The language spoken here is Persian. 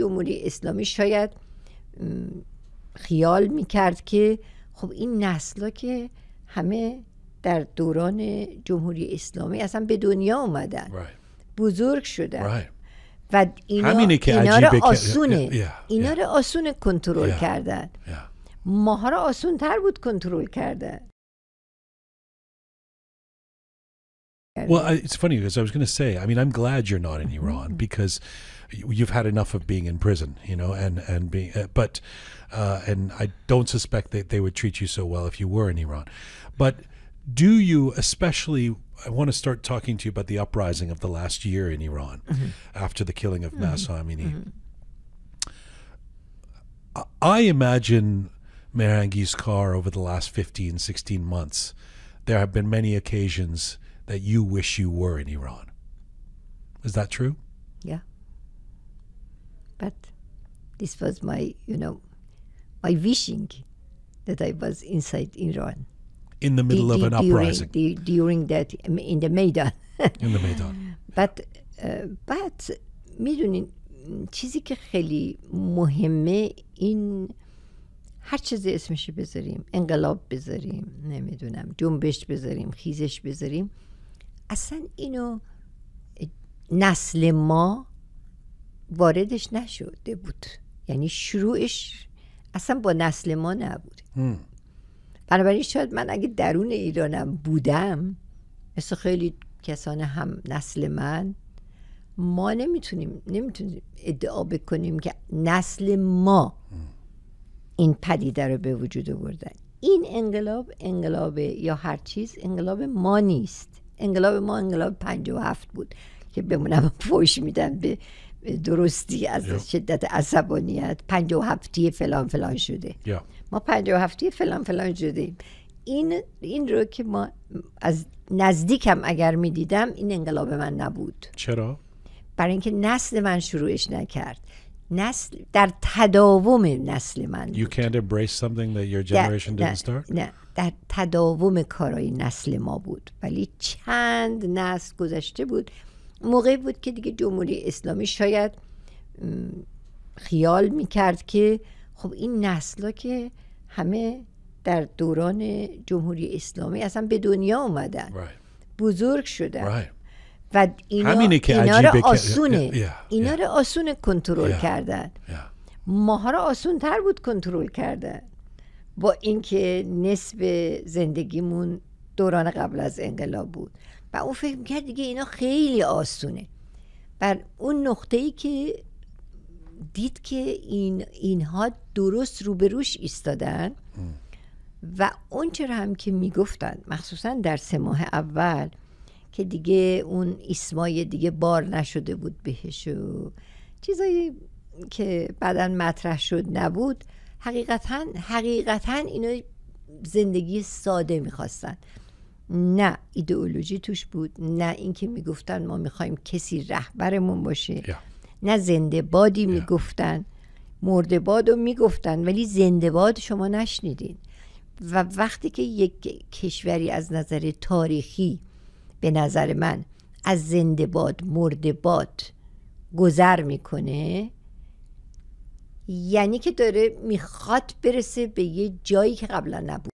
جمهوری اسلامی شاید خیال میکرد که خب این نسلا که همه در دوران جمهوری اسلامی اصلا به دنیا اومدن بزرگ شدن و اینا, اینا آسونه اینا رو آسونه کنترل کردن ماها رو آسون تر بود کنترل کردن well, I, it's funny because I was going to say, I mean, I'm glad you're not in Iran mm-hmm. because you've had enough of being in prison, you know, and and being, uh, but, uh, and I don't suspect that they would treat you so well if you were in Iran, but do you especially I want to start talking to you about the uprising of the last year in Iran mm-hmm. after the killing of mm-hmm. Massa Amini. Mm-hmm. I imagine Mehrangi's car over the last 15, 16 months, there have been many occasions that you wish you were in Iran. Is that true? Yeah. But this was my, you know, my wishing that I was inside Iran. In the middle d- of d- an during, uprising. D- during that, in the Maidan. in the Maidan. But, بعد میدونین چیزی که خیلی مهمه این هر چیزی اسمش بذاریم انقلاب بذاریم نمیدونم جنبش بذاریم خیزش بذاریم اصلا اینو نسل ما واردش نشده بود یعنی شروعش اصلا با نسل ما نبود بنابراین شاید من اگه درون ایرانم بودم مثل خیلی کسان هم نسل من ما نمیتونیم نمیتونیم ادعا بکنیم که نسل ما این پدیده رو به وجود آوردن این انقلاب انقلاب یا هر چیز انقلاب ما نیست انقلاب ما انقلاب 57 بود که بمونم فوش میدن به درستی از شدت عصبانیت پنج و فلان فلان شده yeah. ما پنج و فلان فلان شده این, این رو که ما از نزدیکم اگر می دیدم این انقلاب من نبود چرا؟ برای اینکه نسل من شروعش نکرد نسل در تداوم نسل من بود. You can't embrace something that your generation didn't start? نه در تداوم کارای نسل ما بود ولی چند نسل گذشته بود موقعی بود که دیگه جمهوری اسلامی شاید خیال میکرد که خب این نسل که همه در دوران جمهوری اسلامی اصلا به دنیا اومدن بزرگ شدن و اینا, همینه اینا رو آسونه اینا رو آسونه کنترل کردن ماها رو آسون تر بود کنترل کردن با اینکه نصف زندگیمون دوران قبل از انقلاب بود و او فکر میکرد دیگه اینا خیلی آسونه بر اون نقطه ای که دید که این اینها درست روبروش ایستادن و اون چرا هم که میگفتن مخصوصا در سه ماه اول که دیگه اون اسمای دیگه بار نشده بود بهش و چیزایی که بعدا مطرح شد نبود حقیقتا حقیقتا اینا زندگی ساده میخواستن نه ایدئولوژی توش بود نه اینکه میگفتن ما میخوایم کسی رهبرمون باشه نه زنده بادی yeah. میگفتن مرده باد رو میگفتن ولی زنده باد شما نشنیدین و وقتی که یک کشوری از نظر تاریخی به نظر من از زنده باد مرده باد گذر میکنه یعنی که داره میخواد برسه به یه جایی که قبلا نبود